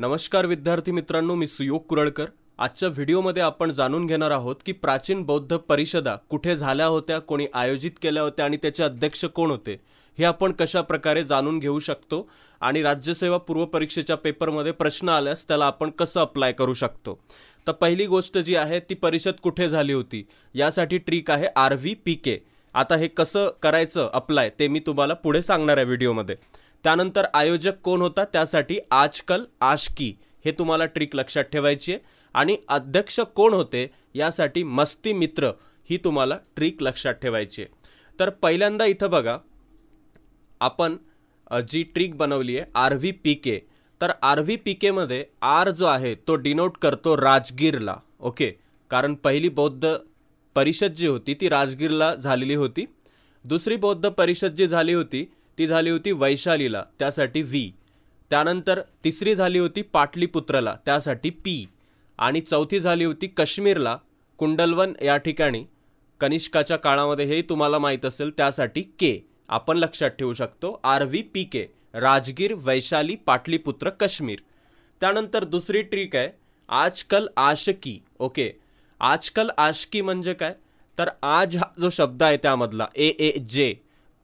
नमस्कार विद्यार्थी मित्रांनो मी सुयोग कुरळकर आजच्या व्हिडिओमध्ये आपण जाणून घेणार आहोत की प्राचीन बौद्ध परिषदा कुठे झाल्या होत्या कोणी आयोजित केल्या होत्या आणि त्याचे अध्यक्ष कोण होते हे आपण कशा प्रकारे जाणून घेऊ शकतो आणि राज्यसेवा पूर्वपरीक्षेच्या पेपरमध्ये प्रश्न आल्यास त्याला आपण कसं अप्लाय करू शकतो तर पहिली गोष्ट जी आहे ती परिषद कुठे झाली होती यासाठी ट्रिक आहे आर व्ही पी के आता हे कसं करायचं अप्लाय ते मी तुम्हाला पुढे सांगणार आहे व्हिडिओमध्ये त्यानंतर आयोजक कोण होता त्यासाठी आजकल आशकी हे तुम्हाला ट्रिक लक्षात ठेवायची आहे आणि अध्यक्ष कोण होते यासाठी मस्ती मित्र ही तुम्हाला ट्रिक लक्षात ठेवायची आहे तर पहिल्यांदा इथं बघा आपण जी ट्रिक बनवली आहे आर व्ही पी के तर आर व्ही पी केमध्ये आर जो आहे तो डिनोट करतो राजगीरला ओके कारण पहिली बौद्ध परिषद जी होती ती राजगीरला झालेली होती दुसरी बौद्ध परिषद जी झाली होती ती झाली होती वैशालीला त्यासाठी व्ही त्यानंतर तिसरी झाली होती पाटलीपुत्राला त्यासाठी पी आणि चौथी झाली होती काश्मीरला कुंडलवन या ठिकाणी कनिष्काच्या काळामध्ये हे तुम्हाला माहीत असेल त्यासाठी के आपण लक्षात ठेवू शकतो R V P K Rajgir Vaishali Pataliputra Kashmir त्यानंतर दुसरी ट्रिक आहे आजकल आशकी ओके आजकल आशकी म्हणजे काय तर आज हा जो शब्द आहे त्यामधला ए ए जे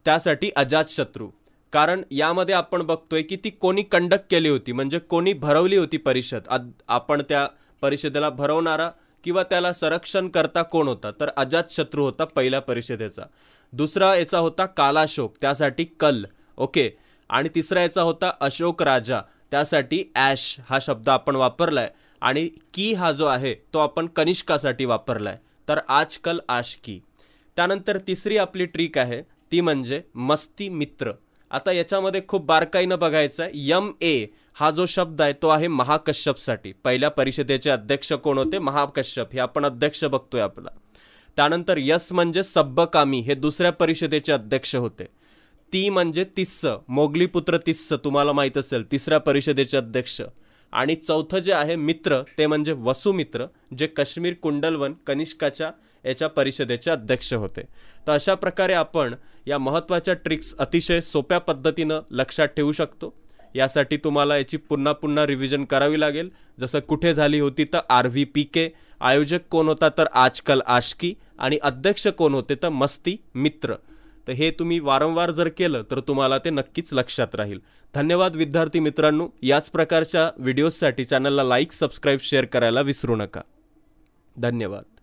त्यासाठी अजातशत्रू कारण यामध्ये आपण बघतोय की ती कोणी कंडक्ट केली होती म्हणजे कोणी भरवली होती परिषद आपण त्या परिषदेला भरवणारा किंवा त्याला संरक्षण करता कोण होता तर अजातशत्रू होता पहिल्या परिषदेचा दुसरा याचा होता कालाशोक त्यासाठी कल ओके आणि तिसरा याचा होता अशोक राजा त्यासाठी ॲश हा शब्द आपण वापरला आहे आणि की हा जो आहे तो आपण कनिष्कासाठी वापरला आहे तर आजकल आश की त्यानंतर तिसरी आपली ट्रिक आहे ती म्हणजे मस्ती मित्र आता याच्यामध्ये खूप बारकाईनं बघायचं आहे यम ए हा जो शब्द आहे तो आहे महाकश्यपसाठी पहिल्या परिषदेचे अध्यक्ष कोण होते महाकश्यप हे आपण अध्यक्ष बघतोय आपला त्यानंतर यस म्हणजे सब्बकामी हे दुसऱ्या परिषदेचे अध्यक्ष होते ती म्हणजे तिस्स मोगलीपुत्र तिस्स तुम्हाला माहीत असेल तिसऱ्या परिषदेचे अध्यक्ष आणि चौथं जे आहे मित्र ते म्हणजे वसुमित्र जे काश्मीर कुंडलवन कनिष्काच्या याच्या परिषदेचे अध्यक्ष होते तर अशा प्रकारे आपण या महत्त्वाच्या ट्रिक्स अतिशय सोप्या पद्धतीनं लक्षात ठेवू शकतो यासाठी तुम्हाला याची पुन्हा पुन्हा रिव्हिजन करावी लागेल जसं कुठे झाली होती तर आर व्ही पी के आयोजक कोण होता तर आजकल आशकी आणि अध्यक्ष कोण होते तर मस्ती मित्र तर हे तुम्ही वारंवार जर केलं तर तुम्हाला ते नक्कीच लक्षात राहील धन्यवाद विद्यार्थी मित्रांनो याच प्रकारच्या व्हिडिओजसाठी चॅनलला लाईक सबस्क्राईब शेअर करायला विसरू नका धन्यवाद